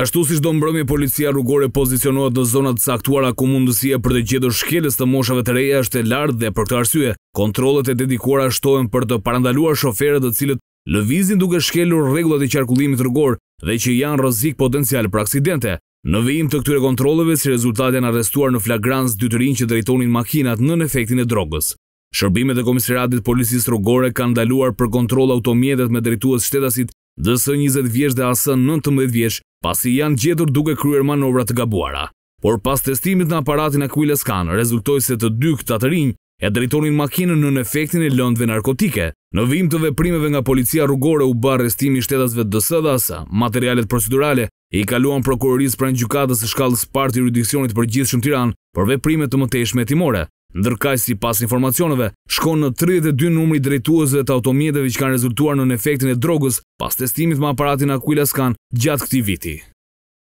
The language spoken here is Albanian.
Ashtu si shdo mbrëmi policia rrugore pozicionohet në zonat saktuara ku mundësia për të gjedhur shkeles të moshave të reja është e lartë dhe për këtë arsye, kontrolet e dedikuara shtohen për të parandaluar shoferet dhe cilët lëvizin duke shkelur regullat e qarkullimit rrugor dhe që janë rëzik potencial për aksidente. Në vijim të këtyre kontroleve si rezultat janë arrestuar në flagrans dy të që drejtonin makinat në efektin e drogës. Shërbimet e komisiratit policisë rrugore kanë daluar për kontrol automjetet me drejtuas shtetasit dësë 20 vjeç dhe asë 19 vjeç, pasi janë gjedur duke kryer manovrat të gabuara. Por pas testimit në aparatin Aquila Scan, rezultoj se të dy këtë të rinjë e drejtonin makinën në efektin e lëndve narkotike. Në vim të veprimeve nga policia rrugore u barë restimi shtetasve dësë dhe asë, materialet procedurale i kaluan prokurorisë pra në gjukatës shkallës partë i rydikcionit për gjithë shumë tiran për veprime të mëtejshme timore. Ndërkaj si pas informacioneve, shkon në 32 numri drejtuazve të automjeteve që kanë rezultuar në efektin e drogës pas testimit më aparatin Aquila Scan gjatë këti viti.